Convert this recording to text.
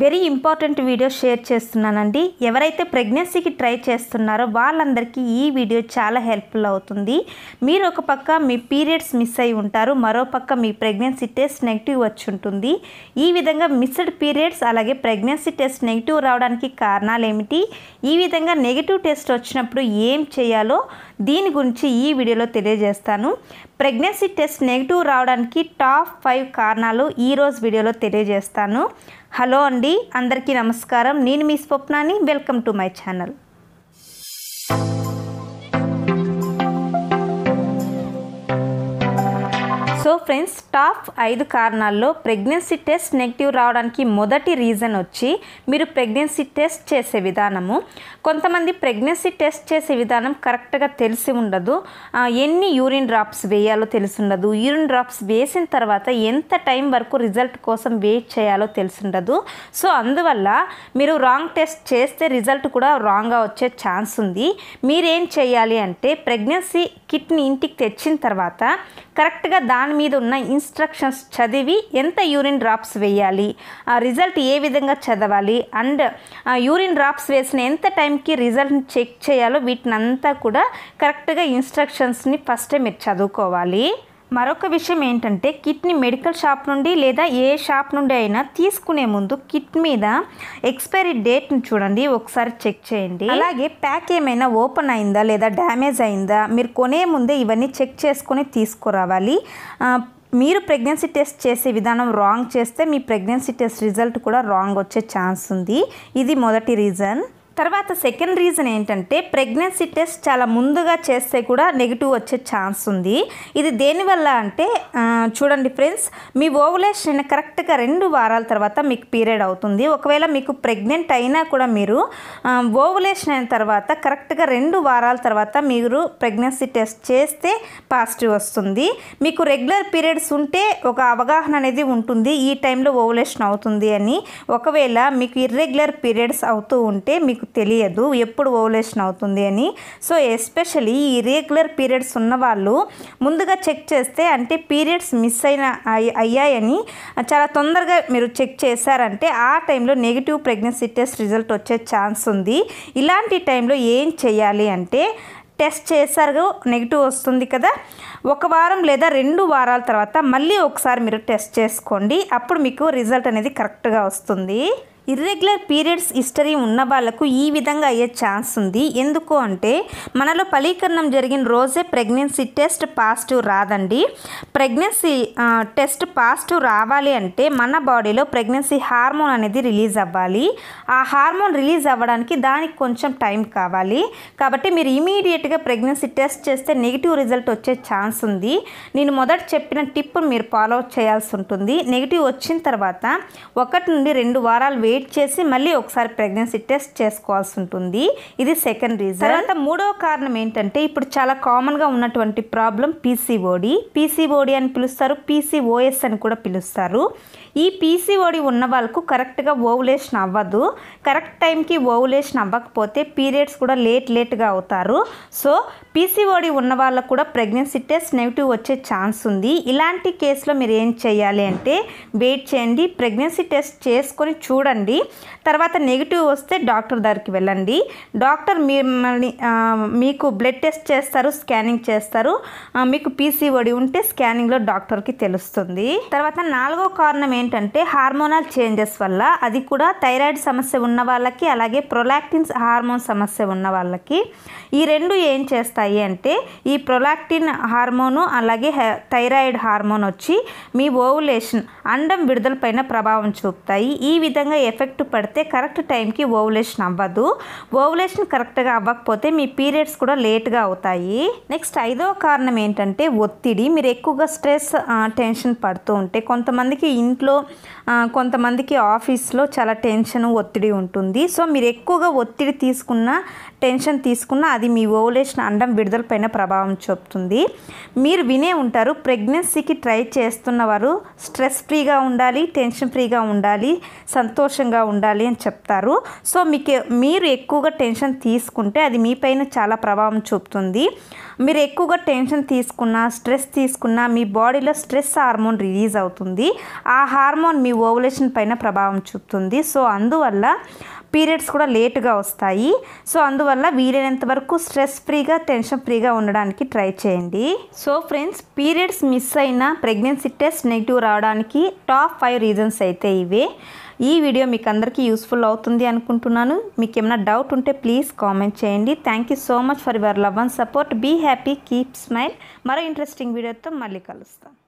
very important video share చేస్తున్నానండి ఎవరైతే ప్రెగ్నెన్సీకి try చేస్తున్నారో వాళ్ళందరికీ ఈ వీడియో చాలా హెల్ప్ఫుల్ అవుతుంది మీరు ఒక పక్క మీ పీరియడ్స్ మిస్ అయి ఉంటారు మరో పక్క మీ ప్రెగ్నెన్సీ టెస్ట్ నెగిటివ్ వచ్చి ఉంటుంది ఈ విధంగా మిస్డ్ పీరియడ్స్ అలాగే ప్రెగ్నెన్సీ టెస్ట్ నెగిటివ్ రావడానికి కారణాలు ఏమిటి ఈ విధంగా నెగిటివ్ టెస్ట్ వచ్చినప్పుడు ఏం చేయాలో దీని గురించి ఈ వీడియోలో తెలియజేస్తాను ప్రెగ్నెన్సీ టెస్ట్ నెగిటివ్ రావడానికి టాప్ ఫైవ్ కారణాలు ఈరోజు వీడియోలో తెలియజేస్తాను హలో అండి అందరికీ నమస్కారం నేను మీ స్వప్నాని welcome to my channel so friends top ఐదు కారణాల్లో ప్రెగ్నెన్సీ టెస్ట్ నెగిటివ్ రావడానికి మొదటి రీజన్ వచ్చి మీరు ప్రెగ్నెన్సీ టెస్ట్ చేసే విధానము కొంతమంది ప్రెగ్నెన్సీ టెస్ట్ చేసే విధానం కరెక్ట్గా తెలిసి ఉండదు ఎన్ని యూరిన్ డ్రాప్స్ వేయాలో తెలిసి ఉండదు యూరిన్ డ్రాప్స్ వేసిన తర్వాత ఎంత టైం వరకు రిజల్ట్ కోసం వెయిట్ చేయాలో తెలిసి ఉండదు సో అందువల్ల మీరు రాంగ్ టెస్ట్ చేస్తే రిజల్ట్ కూడా రాంగ్గా వచ్చే ఛాన్స్ ఉంది మీరేం చేయాలి అంటే ప్రెగ్నెన్సీ కిట్ని ఇంటికి తెచ్చిన తర్వాత కరెక్ట్గా దాని మీద ఉన్న ఇన్స్ట్రక్షన్స్ చదివి ఎంత యూరిన్ డ్రాప్స్ వేయాలి ఆ రిజల్ట్ ఏ విధంగా చదవాలి అండ్ ఆ యూరిన్ డ్రాప్స్ వేసిన ఎంత టైంకి రిజల్ట్ చెక్ చేయాలో వీటినంతా కూడా కరెక్ట్గా ఇన్స్ట్రక్షన్స్ని ఫస్టే మీరు చదువుకోవాలి మరొక విషయం ఏంటంటే కిట్ని మెడికల్ షాప్ నుండి లేదా ఏ షాప్ నుండి అయినా తీసుకునే ముందు కిట్ మీద ఎక్స్పైరీ డేట్ని చూడండి ఒకసారి చెక్ చేయండి అలాగే ప్యాక్ ఏమైనా ఓపెన్ అయిందా లేదా డ్యామేజ్ అయిందా మీరు కొనే ముందే ఇవన్నీ చెక్ చేసుకొని తీసుకురావాలి మీరు ప్రెగ్నెన్సీ టెస్ట్ చేసే విధానం రాంగ్ చేస్తే మీ ప్రెగ్నెన్సీ టెస్ట్ రిజల్ట్ కూడా రాంగ్ వచ్చే ఛాన్స్ ఉంది ఇది మొదటి రీజన్ తర్వాత సెకండ్ రీజన్ ఏంటంటే ప్రెగ్నెన్సీ టెస్ట్ చాలా ముందుగా చేస్తే కూడా నెగిటివ్ వచ్చే ఛాన్స్ ఉంది ఇది దేనివల్ల అంటే చూడండి ఫ్రెండ్స్ మీ ఓవులేషన్ కరెక్ట్గా రెండు వారాల తర్వాత మీకు పీరియడ్ అవుతుంది ఒకవేళ మీకు ప్రెగ్నెంట్ అయినా కూడా మీరు ఓవులేషన్ అయిన తర్వాత కరెక్ట్గా రెండు వారాల తర్వాత మీరు ప్రెగ్నెన్సీ టెస్ట్ చేస్తే పాజిటివ్ వస్తుంది మీకు రెగ్యులర్ పీరియడ్స్ ఉంటే ఒక అవగాహన అనేది ఉంటుంది ఈ టైంలో ఓవులేషన్ అవుతుంది అని ఒకవేళ మీకు ఇర్రెగ్యులర్ పీరియడ్స్ అవుతూ ఉంటే మీకు తెలియదు ఎప్పుడు ఓవులేషన్ అవుతుంది అని సో ఎస్పెషలీ ఈ రెగ్యులర్ పీరియడ్స్ ఉన్నవాళ్ళు ముందుగా చెక్ చేస్తే అంటే పీరియడ్స్ మిస్ అయిన అయ్యాయని చాలా తొందరగా మీరు చెక్ చేశారంటే ఆ టైంలో నెగిటివ్ ప్రెగ్నెన్సీ టెస్ట్ రిజల్ట్ వచ్చే ఛాన్స్ ఉంది ఇలాంటి టైంలో ఏం చేయాలి అంటే టెస్ట్ చేశారు నెగిటివ్ వస్తుంది కదా ఒక వారం లేదా రెండు వారాల తర్వాత మళ్ళీ ఒకసారి మీరు టెస్ట్ చేసుకోండి అప్పుడు మీకు రిజల్ట్ అనేది కరెక్ట్గా వస్తుంది ఇర్రెగ్యులర్ పీరియడ్స్ హిస్టరీ ఉన్న వాళ్ళకు ఈ విధంగా అయ్యే ఛాన్స్ ఉంది ఎందుకు అంటే మనలో ఫలీకరణం జరిగిన రోజే ప్రెగ్నెన్సీ టెస్ట్ పాజిటివ్ రాదండి ప్రెగ్నెన్సీ టెస్ట్ పాజిటివ్ రావాలి అంటే మన బాడీలో ప్రెగ్నెన్సీ హార్మోన్ అనేది రిలీజ్ అవ్వాలి ఆ హార్మోన్ రిలీజ్ అవ్వడానికి దానికి కొంచెం టైం కావాలి కాబట్టి మీరు ఇమీడియట్గా ప్రెగ్నెన్సీ టెస్ట్ చేస్తే నెగిటివ్ రిజల్ట్ వచ్చే ఛాన్స్ ఉంది నేను మొదట చెప్పిన టిప్ మీరు ఫాలో చేయాల్సి ఉంటుంది నెగిటివ్ వచ్చిన తర్వాత ఒకటి నుండి రెండు వారాలు వెయిట్ వెయిట్ చేసి మళ్ళీ ఒకసారి ప్రెగ్నెన్సీ టెస్ట్ చేసుకోవాల్సి ఉంటుంది ఇది సెకండ్ రీజన్ తర్వాత మూడో కారణం ఏంటంటే ఇప్పుడు చాలా కామన్గా ఉన్నటువంటి ప్రాబ్లం పీసీఓడి పీసీఓడి అని పిలుస్తారు పీసీఓఎస్ అని కూడా పిలుస్తారు ఈ పీసీఓడి ఉన్న వాళ్ళకు కరెక్ట్గా ఓవులేషన్ అవ్వదు కరెక్ట్ టైంకి ఓవులేషన్ అవ్వకపోతే పీరియడ్స్ కూడా లేట్ లేట్గా అవుతారు సో పీసీఓడి ఉన్న వాళ్ళకు కూడా ప్రెగ్నెన్సీ టెస్ట్ నెగిటివ్ వచ్చే ఛాన్స్ ఉంది ఇలాంటి కేసులో మీరు ఏం చేయాలి అంటే వెయిట్ చేయండి ప్రెగ్నెన్సీ టెస్ట్ చేసుకొని చూడండి చేసుకోండి తర్వాత నెగిటివ్ వస్తే డాక్టర్ దగ్గరికి వెళ్ళండి డాక్టర్ మిమ్మల్ని మీకు బ్లడ్ టెస్ట్ చేస్తారు స్కానింగ్ చేస్తారు మీకు పీసీఓడి ఉంటే స్కానింగ్లో డాక్టర్కి తెలుస్తుంది తర్వాత నాలుగో కారణం ఏంటంటే హార్మోనల్ చేంజెస్ వల్ల అది కూడా థైరాయిడ్ సమస్య ఉన్న వాళ్ళకి అలాగే ప్రొలాక్టిన్ హార్మోన్ సమస్య ఉన్న వాళ్ళకి ఈ రెండు ఏం చేస్తాయి అంటే ఈ ప్రొలాక్టిన్ హార్మోను అలాగే థైరాయిడ్ హార్మోన్ వచ్చి మీ ఓవులేషన్ అండం విడుదల పైన ప్రభావం చూపుతాయి ఈ విధంగా ఎఫెక్ట్ పడితే కరెక్ట్ టైంకి ఓవులేషన్ అవ్వదు ఓవులేషన్ కరెక్ట్గా అవ్వకపోతే మీ పీరియడ్స్ కూడా లేట్గా అవుతాయి నెక్స్ట్ ఐదో కారణం ఏంటంటే ఒత్తిడి మీరు ఎక్కువగా స్ట్రెస్ టెన్షన్ పడుతూ ఉంటే కొంతమందికి ఇంట్లో కొంతమందికి ఆఫీస్లో చాలా టెన్షన్ ఒత్తిడి ఉంటుంది సో మీరు ఎక్కువగా ఒత్తిడి తీసుకున్న టెన్షన్ తీసుకున్న అది మీ ఓవులేషన్ అండం విడుదలపైన ప్రభావం చూపుతుంది మీరు వినే ఉంటారు ప్రెగ్నెన్సీకి ట్రై చేస్తున్నవారు స్ట్రెస్ ఫ్రీగా ఉండాలి టెన్షన్ ఫ్రీగా ఉండాలి సంతోషంగా ఉండాలి అని చెప్తారు సో మీకు మీరు ఎక్కువగా టెన్షన్ తీసుకుంటే అది మీపైన చాలా ప్రభావం చూపుతుంది మీరు ఎక్కువగా టెన్షన్ తీసుకున్నా స్ట్రెస్ తీసుకున్నా మీ బాడీలో స్ట్రెస్ హార్మోన్ రిలీజ్ అవుతుంది ఆ హార్మోన్ మీ ఓవులేషన్ పైన ప్రభావం చూపుతుంది సో అందువల్ల పీరియడ్స్ కూడా లేటుగా వస్తాయి సో అందువల్ల వీలైనంత వరకు స్ట్రెస్ ఫ్రీగా టెన్షన్ ఫ్రీగా ఉండడానికి ట్రై చేయండి సో ఫ్రెండ్స్ పీరియడ్స్ మిస్ అయిన ప్రెగ్నెన్సీ టెస్ట్ నెగిటివ్ రావడానికి టాప్ ఫైవ్ రీజన్స్ అయితే ఇవే ఈ వీడియో మీకు అందరికీ యూస్ఫుల్ అవుతుంది అనుకుంటున్నాను మీకు ఏమైనా డౌట్ ఉంటే ప్లీజ్ కామెంట్ చేయండి thank you so much for your love and support be happy keep smile మరో ఇంట్రెస్టింగ్ వీడియోతో మళ్ళీ కలుస్తాం